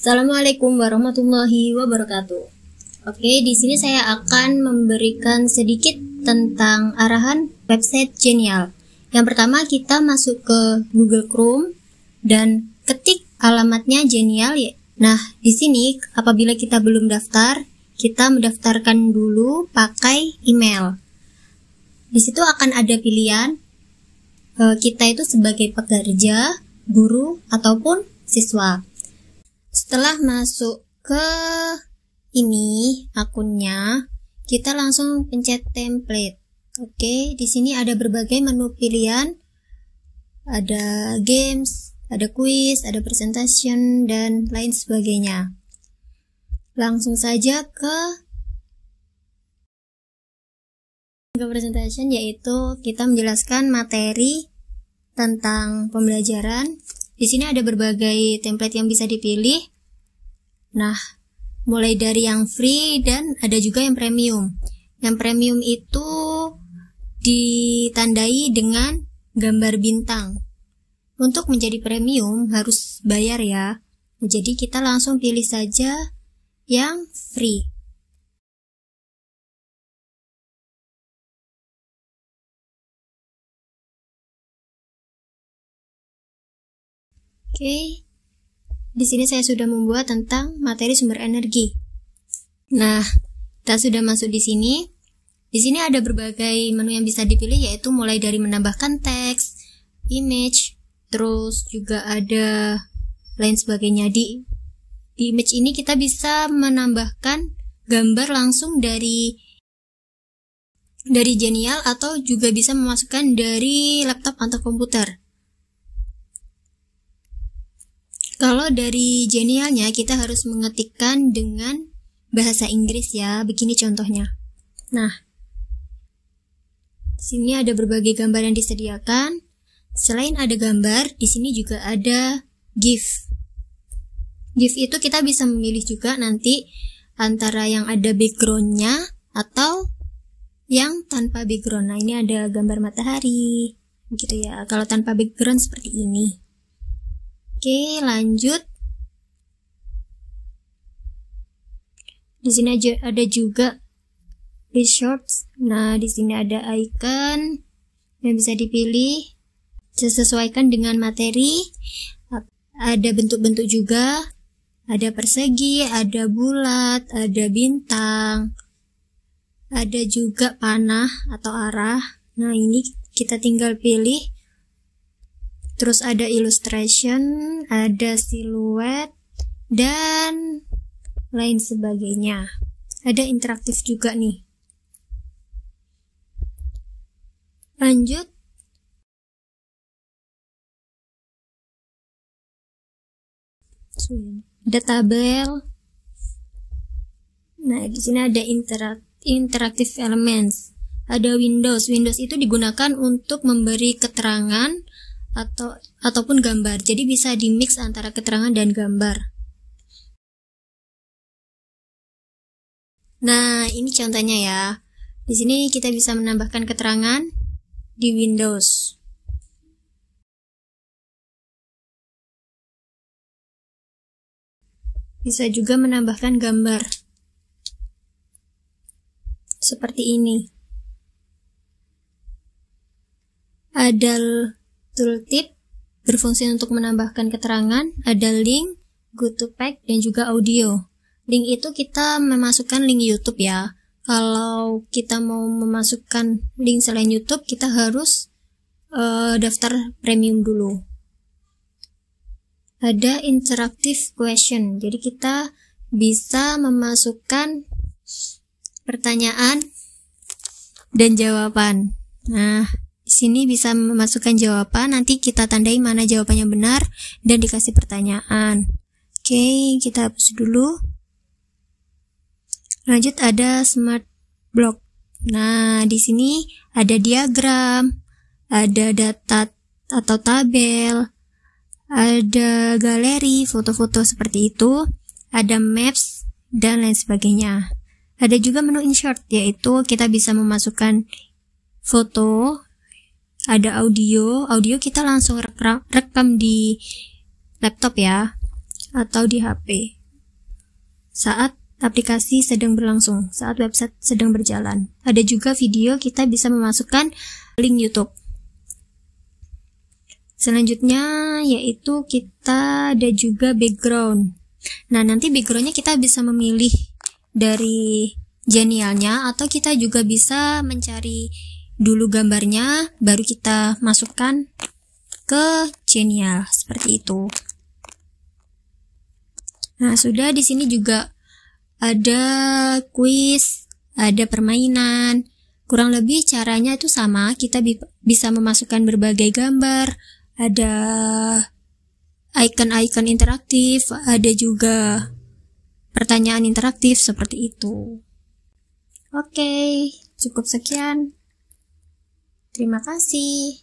Assalamualaikum warahmatullahi wabarakatuh. Oke, di sini saya akan memberikan sedikit tentang arahan website Genial. Yang pertama kita masuk ke Google Chrome dan ketik alamatnya Genial. Ya. Nah, di sini apabila kita belum daftar, kita mendaftarkan dulu pakai email. Di situ akan ada pilihan eh, kita itu sebagai pekerja, guru, ataupun siswa. Setelah masuk ke ini akunnya, kita langsung pencet template. Oke, di sini ada berbagai menu pilihan. Ada games, ada quiz, ada presentation dan lain sebagainya. Langsung saja ke ke presentation yaitu kita menjelaskan materi tentang pembelajaran di sini ada berbagai template yang bisa dipilih. Nah, mulai dari yang free dan ada juga yang premium. Yang premium itu ditandai dengan gambar bintang. Untuk menjadi premium harus bayar ya. Jadi kita langsung pilih saja yang free. Oke, di sini saya sudah membuat tentang materi sumber energi. Nah, kita sudah masuk di sini. Di sini ada berbagai menu yang bisa dipilih yaitu mulai dari menambahkan teks, image, terus juga ada lain sebagainya di di image ini kita bisa menambahkan gambar langsung dari dari Genial atau juga bisa memasukkan dari laptop atau komputer. Kalau dari genialnya kita harus mengetikkan dengan bahasa Inggris ya. Begini contohnya. Nah, sini ada berbagai gambar yang disediakan. Selain ada gambar, di sini juga ada GIF. GIF itu kita bisa memilih juga nanti antara yang ada backgroundnya atau yang tanpa background. Nah, ini ada gambar matahari, gitu ya. Kalau tanpa background seperti ini. Oke, lanjut. Di sini aja ada juga di shorts. Nah, di sini ada icon yang bisa dipilih. Sesuaikan dengan materi. Ada bentuk-bentuk juga. Ada persegi, ada bulat, ada bintang. Ada juga panah atau arah. Nah, ini kita tinggal pilih terus ada illustration, ada siluet, dan lain sebagainya. Ada interaktif juga nih. Lanjut. Ada tabel. Nah, di sini ada interaktif interactive elements. Ada Windows. Windows itu digunakan untuk memberi keterangan atau ataupun gambar. Jadi bisa di mix antara keterangan dan gambar. Nah, ini contohnya ya. Di sini kita bisa menambahkan keterangan di Windows. Bisa juga menambahkan gambar. Seperti ini. Ada tooltip berfungsi untuk menambahkan keterangan, ada link, good to pack, dan juga audio. Link itu kita memasukkan link YouTube ya. Kalau kita mau memasukkan link selain YouTube, kita harus uh, daftar premium dulu. Ada interactive question, jadi kita bisa memasukkan pertanyaan dan jawaban. Nah, sini bisa memasukkan jawaban, nanti kita tandai mana jawabannya benar dan dikasih pertanyaan. Oke, kita hapus dulu. Lanjut ada smart block. Nah, di sini ada diagram, ada data atau tabel, ada galeri, foto-foto seperti itu, ada maps, dan lain sebagainya. Ada juga menu insert, yaitu kita bisa memasukkan foto ada audio audio kita langsung rekam, di laptop ya atau di HP saat aplikasi sedang berlangsung saat website sedang berjalan ada juga video kita bisa memasukkan link YouTube selanjutnya yaitu kita ada juga background nah nanti backgroundnya kita bisa memilih dari genialnya atau kita juga bisa mencari dulu gambarnya baru kita masukkan ke genial seperti itu nah sudah di sini juga ada kuis ada permainan kurang lebih caranya itu sama kita bi bisa memasukkan berbagai gambar ada icon-icon interaktif ada juga pertanyaan interaktif seperti itu oke okay, cukup sekian Terima kasih.